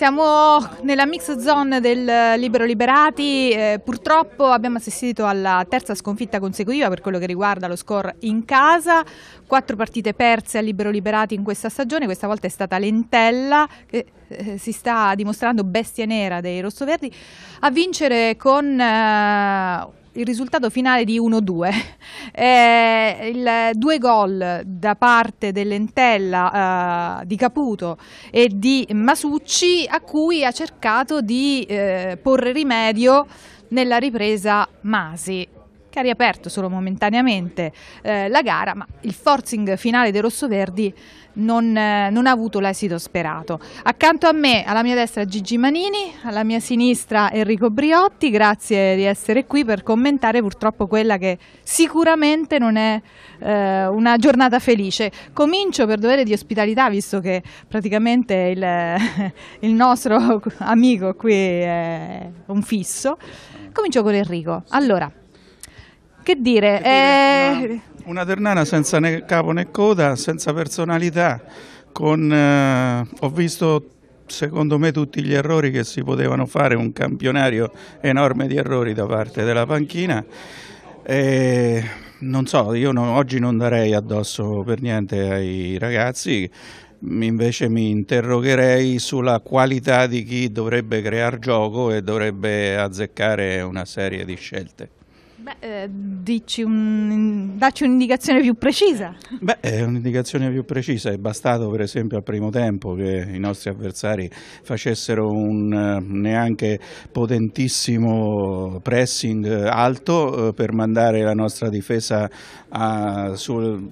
Siamo nella mix zone del Libero Liberati, eh, purtroppo abbiamo assistito alla terza sconfitta consecutiva per quello che riguarda lo score in casa, quattro partite perse al Libero Liberati in questa stagione, questa volta è stata Lentella che eh, si sta dimostrando bestia nera dei rossoverdi a vincere con eh, il risultato finale di 1-2. Eh, due gol da parte dell'Entella eh, di Caputo e di Masucci a cui ha cercato di eh, porre rimedio nella ripresa Masi che ha riaperto solo momentaneamente eh, la gara, ma il forcing finale dei rossoverdi non, eh, non ha avuto l'esito sperato. Accanto a me, alla mia destra Gigi Manini, alla mia sinistra Enrico Briotti, grazie di essere qui per commentare purtroppo quella che sicuramente non è eh, una giornata felice. Comincio per dovere di ospitalità, visto che praticamente il, il nostro amico qui è un fisso. Comincio con Enrico. Allora, che dire? Che dire eh... una, una Ternana senza né capo né coda, senza personalità, con, eh, ho visto secondo me tutti gli errori che si potevano fare, un campionario enorme di errori da parte della panchina. E non so, io no, oggi non darei addosso per niente ai ragazzi, invece mi interrogherei sulla qualità di chi dovrebbe creare gioco e dovrebbe azzeccare una serie di scelte. Beh, eh, un, dacci un'indicazione più precisa. Beh, è eh, un'indicazione più precisa. È bastato per esempio al primo tempo che i nostri avversari facessero un eh, neanche potentissimo pressing eh, alto per mandare la nostra difesa a, sul,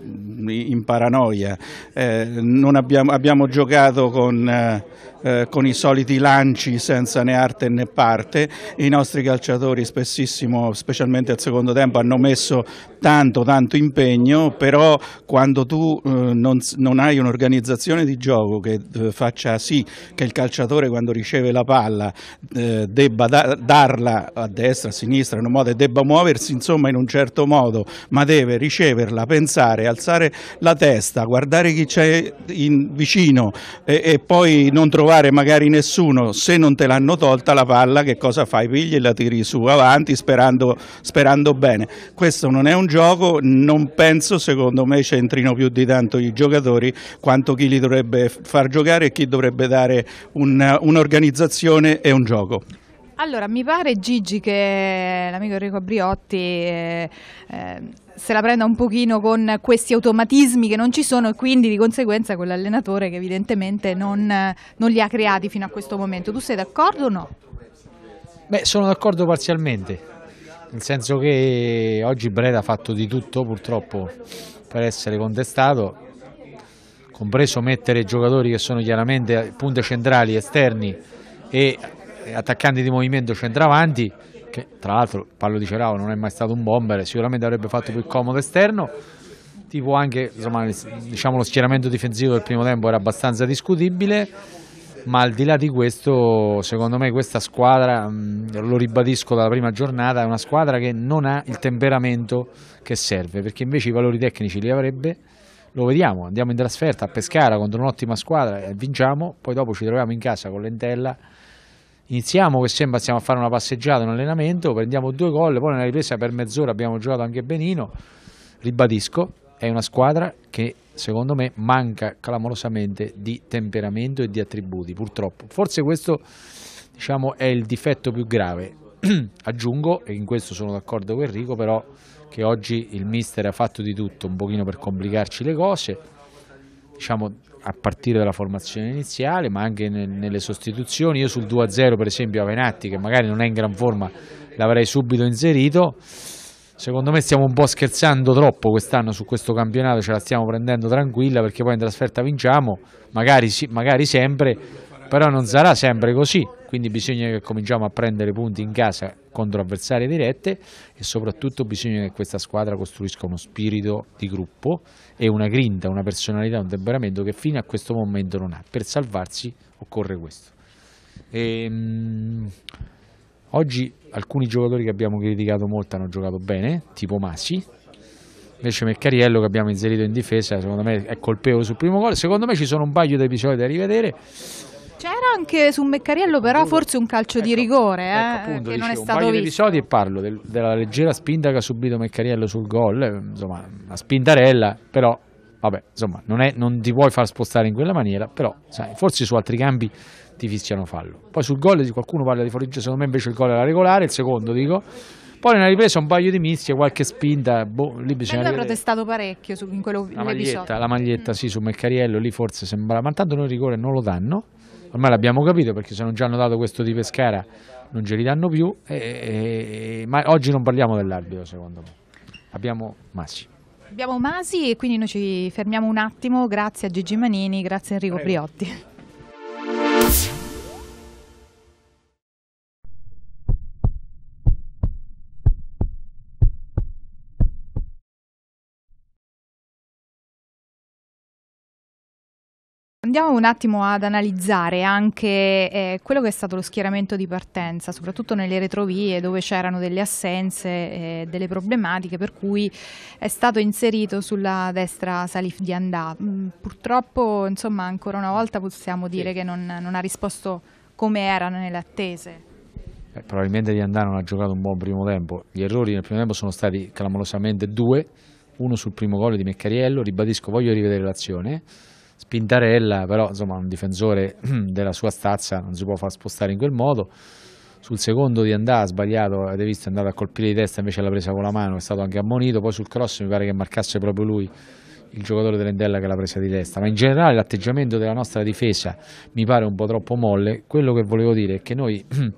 in paranoia. Eh, abbiamo, abbiamo, giocato con, eh, con i soliti lanci senza né arte né parte. I nostri calciatori spessissimo, specialmente del secondo tempo hanno messo tanto tanto impegno, però quando tu eh, non, non, hai un'organizzazione di gioco che eh, faccia sì che il calciatore quando riceve la palla eh, debba da, darla a destra, a sinistra, in un modo e debba muoversi insomma in un certo modo, ma deve riceverla, pensare, alzare la testa, guardare chi c'è vicino e, e, poi non trovare magari nessuno, se non te l'hanno tolta la palla che cosa fai? Pigli e la tiri su avanti sperando, sperando sperando bene. Questo non è un gioco, non penso, secondo me centrino più di tanto i giocatori quanto chi li dovrebbe far giocare e chi dovrebbe dare un'organizzazione un e un gioco. Allora, mi pare Gigi che l'amico Enrico Briotti eh, eh, se la prenda un pochino con questi automatismi che non ci sono e quindi di conseguenza quell'allenatore che evidentemente non, non li ha creati fino a questo momento. Tu sei d'accordo o no? Beh, sono d'accordo parzialmente nel senso che oggi Breda ha fatto di tutto purtroppo per essere contestato, compreso mettere giocatori che sono chiaramente punte centrali esterni e attaccanti di movimento centravanti, che tra l'altro parlo di Cerao non è mai stato un bomber, sicuramente avrebbe fatto più comodo esterno, tipo anche insomma, diciamo, lo schieramento difensivo del primo tempo era abbastanza discutibile ma al di là di questo secondo me questa squadra, lo ribadisco dalla prima giornata, è una squadra che non ha il temperamento che serve perché invece i valori tecnici li avrebbe, lo vediamo, andiamo in trasferta a Pescara contro un'ottima squadra e eh, vinciamo, poi dopo ci troviamo in casa con l'Entella iniziamo che sembra stiamo a fare una passeggiata, un allenamento, prendiamo due gol, poi nella ripresa per mezz'ora abbiamo giocato anche benino, ribadisco, è una squadra che secondo me manca clamorosamente di temperamento e di attributi, purtroppo. Forse questo diciamo, è il difetto più grave. Aggiungo, e in questo sono d'accordo con Enrico, però che oggi il mister ha fatto di tutto un pochino per complicarci le cose, diciamo a partire dalla formazione iniziale, ma anche nel, nelle sostituzioni. Io sul 2-0 per esempio Avenatti, che magari non è in gran forma, l'avrei subito inserito. Secondo me stiamo un po' scherzando troppo quest'anno su questo campionato, ce la stiamo prendendo tranquilla perché poi in trasferta vinciamo, magari, magari sempre, però non sarà sempre così, quindi bisogna che cominciamo a prendere punti in casa contro avversarie dirette e soprattutto bisogna che questa squadra costruisca uno spirito di gruppo e una grinta, una personalità, un temperamento che fino a questo momento non ha. Per salvarsi occorre questo. E, ehm, Oggi alcuni giocatori che abbiamo criticato molto hanno giocato bene, tipo Massi. Invece Meccariello che abbiamo inserito in difesa, secondo me è colpevole sul primo gol. Secondo me ci sono un paio di episodi da rivedere. C'era anche su Meccariello però ecco, forse un calcio ecco, di rigore ecco, eh, appunto, che dicevo, non è stato un paio visto. episodi e parlo del, della leggera spinta che ha subito Meccariello sul gol, eh, insomma una spintarella, però vabbè, insomma non, è, non ti puoi far spostare in quella maniera, però sai, forse su altri campi ti fischiano fallo. Poi sul gol qualcuno parla di fuorigioco, secondo me invece il gol era regolare, il secondo dico. Poi nella ripresa un paio di mischie, qualche spinta, boh, lì bisogna... Lui ha protestato parecchio su, in quello la maglietta, la maglietta, mm. sì, su Meccariello, lì forse sembrava... Ma tanto noi il rigore non lo danno, ormai l'abbiamo capito, perché se non già hanno dato questo di Pescara non ce li danno più, e, e, ma oggi non parliamo dell'arbitro, secondo me. Abbiamo Massi. Abbiamo Masi e quindi noi ci fermiamo un attimo, grazie a Gigi Manini, grazie a Enrico Prego. Priotti. Andiamo un attimo ad analizzare anche eh, quello che è stato lo schieramento di partenza, soprattutto nelle retrovie dove c'erano delle assenze, eh, delle problematiche, per cui è stato inserito sulla destra Salif di Andà. Mm, purtroppo, insomma, ancora una volta possiamo dire sì. che non, non ha risposto come erano nelle attese. Eh, probabilmente Di Andà non ha giocato un buon primo tempo. Gli errori nel primo tempo sono stati clamorosamente due, uno sul primo gol di Meccariello, ribadisco, voglio rivedere l'azione Spintarella, però insomma un difensore della sua stazza non si può far spostare in quel modo. Sul secondo di andata sbagliato, avete visto, è andato a colpire di testa, invece l'ha presa con la mano, è stato anche ammonito, poi sul cross mi pare che marcasse proprio lui il giocatore dell'Endella che l'ha presa di testa, ma in generale l'atteggiamento della nostra difesa mi pare un po' troppo molle, quello che volevo dire è che noi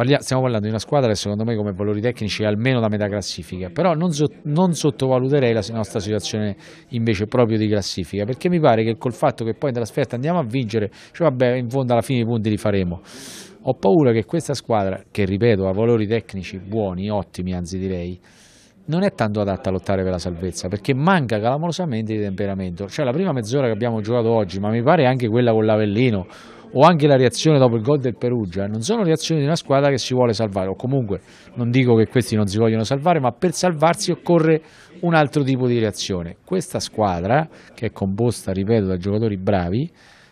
Parlia, stiamo parlando di una squadra che secondo me come valori tecnici è almeno da metà classifica, però non, so, non sottovaluterei la nostra situazione invece proprio di classifica, perché mi pare che col fatto che poi in trasferta andiamo a vincere, cioè vabbè in fondo alla fine i punti li faremo, ho paura che questa squadra, che ripeto ha valori tecnici buoni, ottimi anzi direi, non è tanto adatta a lottare per la salvezza perché manca clamorosamente di temperamento. Cioè la prima mezz'ora che abbiamo giocato oggi, ma mi pare anche quella con l'Avellino o anche la reazione dopo il gol del Perugia non sono reazioni di una squadra che si vuole salvare o comunque non dico che questi non si vogliono salvare ma per salvarsi occorre un altro tipo di reazione questa squadra che è composta ripeto da giocatori bravi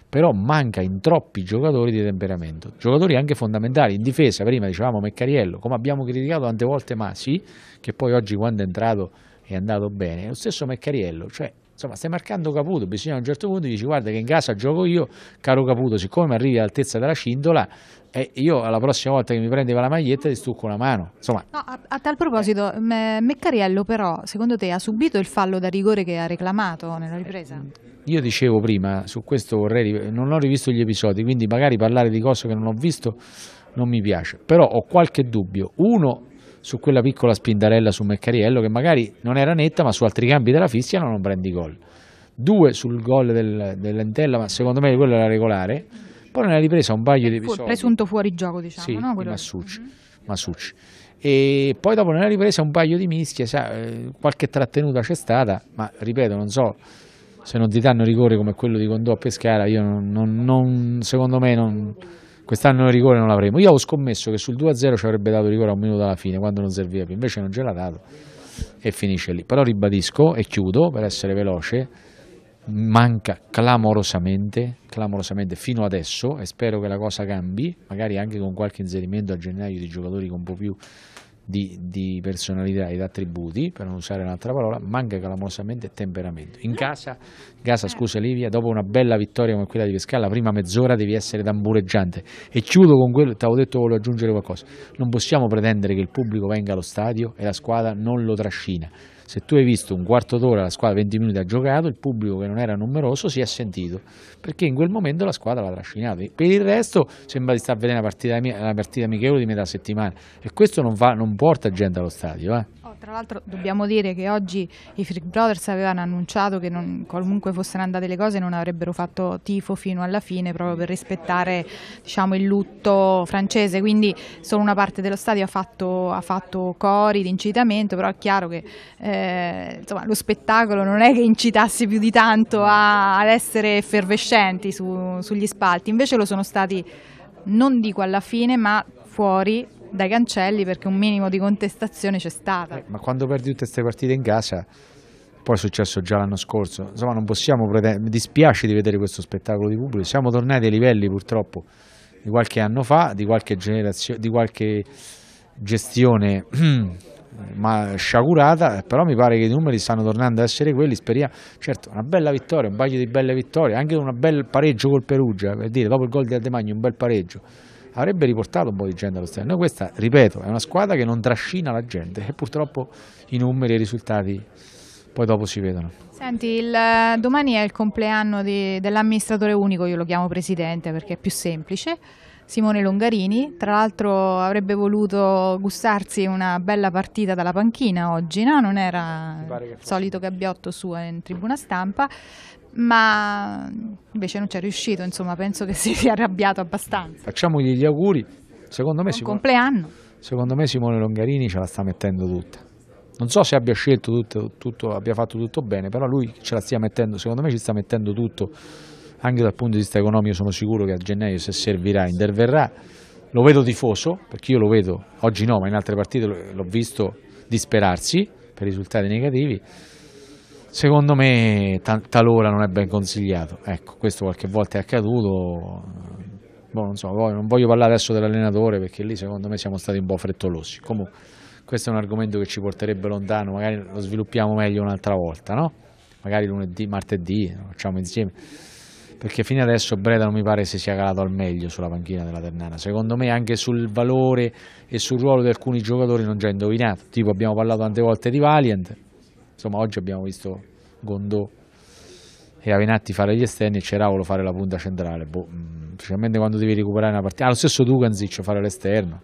però manca in troppi giocatori di temperamento, giocatori anche fondamentali in difesa, prima dicevamo Meccariello, come abbiamo criticato tante volte Masi, che poi oggi quando è entrato è andato bene, lo stesso Meccariello, cioè Insomma, stai marcando Caputo, bisogna a un certo punto dici guarda che in casa gioco io, caro Caputo, siccome mi arrivi all'altezza della cintola eh, io alla prossima volta che mi prendeva la maglietta ti stucco una mano. Insomma, no, a, a, tal proposito, eh. Meccariello però, secondo te, ha subito il fallo da rigore che ha reclamato eh, nella ripresa? Mm, io dicevo prima, su questo vorrei, non ho rivisto gli episodi, quindi magari parlare di cose che non ho visto non mi piace, però ho qualche dubbio. Uno, su quella piccola spindarella su Meccariello che magari non era netta ma su altri campi della fissia non prendi gol. Due sul gol del, dell'Entella, ma secondo me quello era regolare. Poi ne ha ripresa un paio di episodi. Presunto fuorigioco, diciamo, sì, no? Quello... Massucci. Mm-hmm. Massucci e poi dopo nella ripresa un paio di mischie, sa, eh, qualche trattenuta c'è stata, ma ripeto, non so se non ti danno rigore come quello di Condò a Pescara, io non, non, secondo me non, Quest'anno il rigore non l'avremo. Io avevo scommesso che sul 2-0 ci avrebbe dato rigore a un minuto alla fine, quando non serviva più, invece non ce l'ha dato e finisce lì. Però ribadisco e chiudo per essere veloce, manca clamorosamente, clamorosamente fino adesso e spero che la cosa cambi, magari anche con qualche inserimento a gennaio di giocatori con un po' più di, di, personalità ed attributi, per non usare un'altra parola, manca calamosamente temperamento. In ah. casa, in casa, eh. scusa Livia, dopo una bella vittoria come quella di Pescara, la prima mezz'ora devi essere tambureggiante. E chiudo con quello, ti avevo detto volevo aggiungere qualcosa. Non possiamo pretendere che il pubblico venga allo stadio e la squadra non lo trascina se tu hai visto un quarto d'ora la squadra 20 minuti ha giocato, il pubblico che non era numeroso si è sentito, perché in quel momento la squadra l'ha trascinato, Per il resto sembra di star vedendo una partita, una partita amichevole di metà settimana e questo non, va, non porta gente allo stadio. Eh. Oh, tra l'altro dobbiamo dire che oggi i Freak Brothers avevano annunciato che non, comunque fossero andate le cose non avrebbero fatto tifo fino alla fine proprio per rispettare diciamo, il lutto francese, quindi solo una parte dello stadio ha fatto, ha fatto cori di incitamento, però è chiaro che eh, insomma, lo spettacolo non è che incitasse più di tanto a, ad essere effervescenti su, sugli spalti, invece lo sono stati non dico alla fine ma fuori dai cancelli perché un minimo di contestazione c'è stata. Eh, ma quando perdi tutte queste partite in casa, poi è successo già l'anno scorso, insomma non possiamo pretendere, mi dispiace di vedere questo spettacolo di pubblico, siamo tornati ai livelli purtroppo di qualche anno fa, di qualche generazione, di qualche gestione ma sciagurata, però mi pare che i numeri stanno tornando a essere quelli, speriamo, certo una bella vittoria, un paio di belle vittorie, anche un bel pareggio col Perugia, per dire, dopo il gol di Aldemagno un bel pareggio, avrebbe riportato un po' di gente allo stadio. Noi questa, ripeto, è una squadra che non trascina la gente e purtroppo i numeri e i risultati poi dopo si vedono. Senti, il, eh, domani è il compleanno dell'amministratore unico, io lo chiamo presidente perché è più semplice, Simone Longarini, tra l'altro avrebbe voluto gustarsi una bella partita dalla panchina oggi, no? non era il solito gabbiotto suo in tribuna stampa, ma invece non ci è riuscito, insomma, penso che si sia arrabbiato abbastanza. Facciamogli gli auguri. Secondo me, Simone, compleanno. secondo me Simone Longarini ce la sta mettendo tutta. Non so se abbia scelto tutto, tutto, abbia fatto tutto bene, però lui ce la stia mettendo, secondo me ci sta mettendo tutto, anche dal punto di vista economico sono sicuro che a gennaio se servirà interverrà. Lo vedo tifoso, perché io lo vedo, oggi no, ma in altre partite l'ho visto disperarsi per risultati negativi secondo me talora non è ben consigliato. Ecco, questo qualche volta è accaduto. Boh, non, so, non voglio parlare adesso dell'allenatore perché lì secondo me siamo stati un po' frettolosi. Comunque, questo è un argomento che ci porterebbe lontano, magari lo sviluppiamo meglio un'altra volta, no? Magari lunedì, martedì, lo facciamo insieme. Perché fino adesso Breda non mi pare si sia calato al meglio sulla panchina della Ternana. Secondo me anche sul valore e sul ruolo di alcuni giocatori non già indovinato. Tipo abbiamo parlato tante volte di Valiant, Insomma, oggi abbiamo visto Gondò e Avenatti fare gli esterni e Ceravolo fare la punta centrale. Boh, mm, specialmente quando devi recuperare una partita. Ah, lo stesso Duganzic fare l'esterno.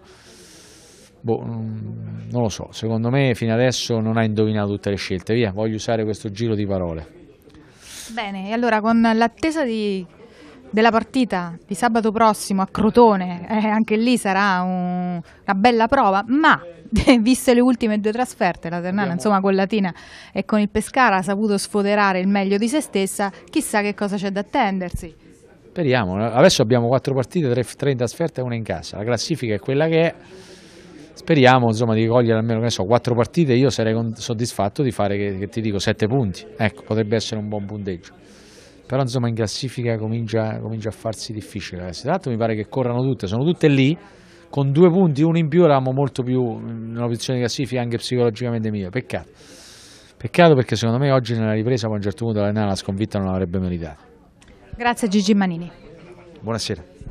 Boh, mm, non lo so, secondo me fino adesso non ha indovinato tutte le scelte. Via, voglio usare questo giro di parole. Bene, e allora con l'attesa di della partita di sabato prossimo a Crotone, eh, anche lì sarà un, una bella prova, ma viste le ultime due trasferte, la Ternana insomma con Latina e con il Pescara ha saputo sfoderare il meglio di se stessa, chissà che cosa c'è da attendersi. Speriamo, adesso abbiamo quattro partite, tre, tre in trasferta e una in casa, la classifica è quella che è, speriamo insomma, di cogliere almeno che so, quattro partite, io sarei soddisfatto di fare, che, che ti dico, sette punti, ecco, potrebbe essere un buon punteggio però insomma in classifica comincia, comincia a farsi difficile. Tra l'altro mi pare che corrano tutte, sono tutte lì, con due punti, uno in più eravamo molto più in una posizione di classifica anche psicologicamente migliore, peccato. Peccato perché secondo me oggi nella ripresa a un certo punto la sconfitta non l'avrebbe meritata. Grazie Gigi Manini. Buonasera.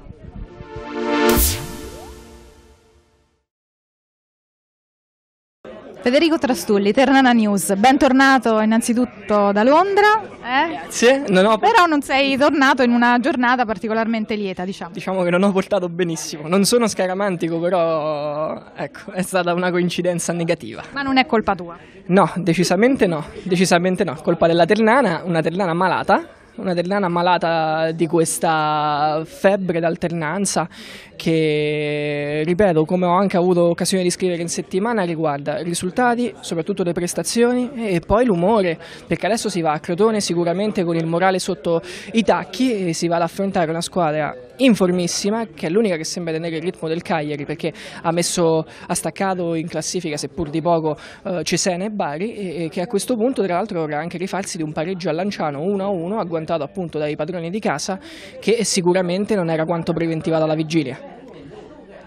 Federico Trastulli, Ternana News, bentornato innanzitutto da Londra. Eh? Grazie. Non ho... Però non sei tornato in una giornata particolarmente lieta, diciamo. Diciamo che non ho portato benissimo, non sono scaramantico, però ecco, è stata una coincidenza negativa. Ma non è colpa tua? No, decisamente no, decisamente no. Colpa della Ternana, una Ternana malata una Ternana malata di questa febbre d'alternanza che, ripeto, come ho anche avuto occasione di scrivere in settimana, riguarda risultati, soprattutto le prestazioni e poi l'umore, perché adesso si va a Crotone sicuramente con il morale sotto i tacchi e si va ad affrontare una squadra informissima, che è l'unica che sembra tenere il ritmo del Cagliari perché ha, messo, ha staccato in classifica seppur di poco eh, Cesena e Bari e, e, che a questo punto tra l'altro dovrà anche rifarsi di un pareggio a Lanciano 1-1 agguantato appunto dai padroni di casa che sicuramente non era quanto preventivato alla vigilia.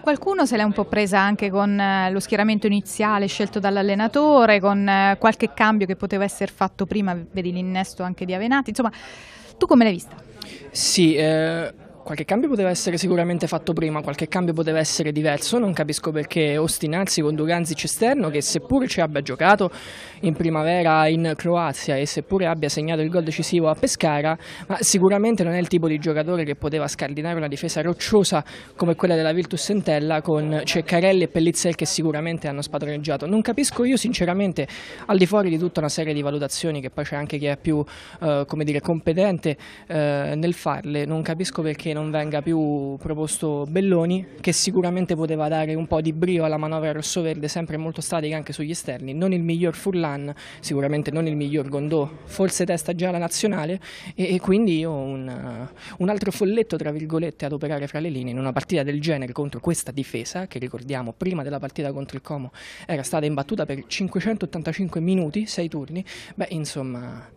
Qualcuno se l'è un po' presa anche con eh, lo schieramento iniziale scelto dall'allenatore, con eh, qualche cambio che poteva essere fatto prima, vedi l'innesto anche di Avenati, insomma tu come l'hai vista? Sì, eh qualche cambio poteva essere sicuramente fatto prima, qualche cambio poteva essere diverso, non capisco perché ostinarsi con Duranzic esterno che seppur ci abbia giocato in primavera in Croazia e seppure abbia segnato il gol decisivo a Pescara, ma sicuramente non è il tipo di giocatore che poteva scardinare una difesa rocciosa come quella della Virtus Sentella con Ceccarelli e Pellizzel che sicuramente hanno spadroneggiato. Non capisco io sinceramente, al di fuori di tutta una serie di valutazioni che poi c'è anche chi è più eh, dire, competente eh, nel farle, non capisco perché non venga più proposto Belloni, che sicuramente poteva dare un po' di brio alla manovra rossoverde, sempre molto statica anche sugli esterni. Non il miglior Furlan, sicuramente non il miglior Gondò, forse testa già la nazionale, e, e quindi io un, uh, un altro folletto, tra virgolette, ad operare fra le linee in una partita del genere contro questa difesa, che ricordiamo prima della partita contro il Como era stata imbattuta per 585 minuti, 6 turni, beh insomma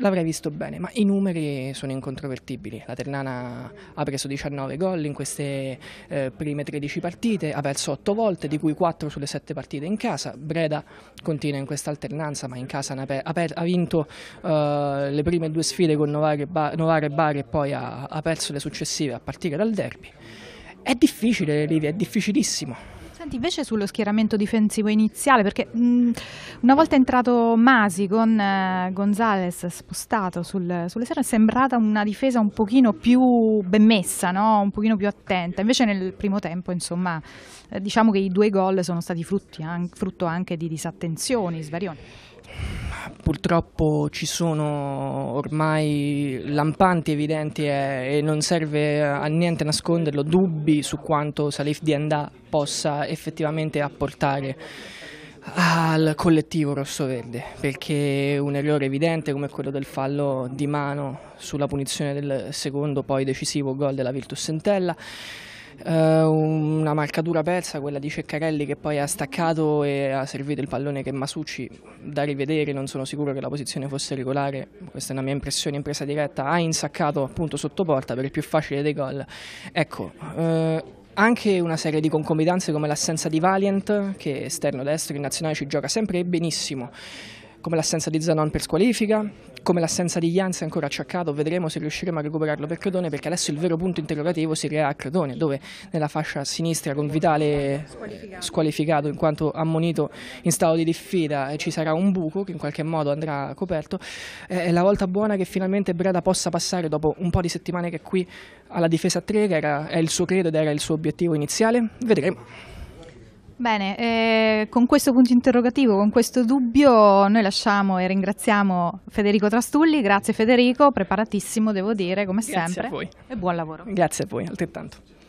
l'avrei visto bene, ma i numeri sono incontrovertibili. La Ternana ha preso 19 gol in queste eh, prime 13 partite, ha perso 8 volte, di cui 4 sulle 7 partite in casa. Breda continua in questa alternanza, ma in casa ha, ha vinto eh, le prime due sfide con Novare e, ba Novare e Bari e poi ha, ha perso le successive a partire dal derby. È difficile, Livi, è difficilissimo. Senti, invece sullo schieramento difensivo iniziale, perché mh, mm, una volta entrato Masi con eh, Gonzales spostato sul, sulle sere è sembrata una difesa un pochino più ben messa, no? un pochino più attenta, invece nel primo tempo insomma eh, diciamo che i due gol sono stati frutti, an frutto anche di disattenzioni, svarioni purtroppo ci sono ormai lampanti evidenti e, e non serve a niente nasconderlo dubbi su quanto Salif Diandà possa effettivamente apportare al collettivo rossoverde perché un errore evidente come quello del fallo di mano sulla punizione del secondo poi decisivo gol della Virtus Sentella eh, una marcatura persa, quella di Ceccarelli che poi ha staccato e ha servito il pallone che Masucci, da rivedere, non sono sicuro che la posizione fosse regolare, questa è una mia impressione in presa diretta, ha insaccato appunto sotto porta per il più facile dei gol. Ecco, eh, anche una serie di concomitanze come l'assenza di Valiant, che esterno destro in nazionale ci gioca sempre benissimo, come l'assenza di Zanon per squalifica, come l'assenza di Janz è ancora acciaccato, vedremo se riusciremo a recuperarlo per Crotone perché adesso il vero punto interrogativo si crea a Crotone dove nella fascia sinistra con Vitale squalificato. squalificato in quanto ammonito in stato di diffida ci sarà un buco che in qualche modo andrà coperto è la volta buona che finalmente Breda possa passare dopo un po' di settimane che è qui alla difesa 3 che era, è il suo credo ed era il suo obiettivo iniziale, vedremo. Bene, eh, con questo punto interrogativo, con questo dubbio, noi lasciamo e ringraziamo Federico Trastulli. Grazie Federico, preparatissimo devo dire, come Grazie sempre. Grazie a voi. E buon lavoro. Grazie a voi, altrettanto.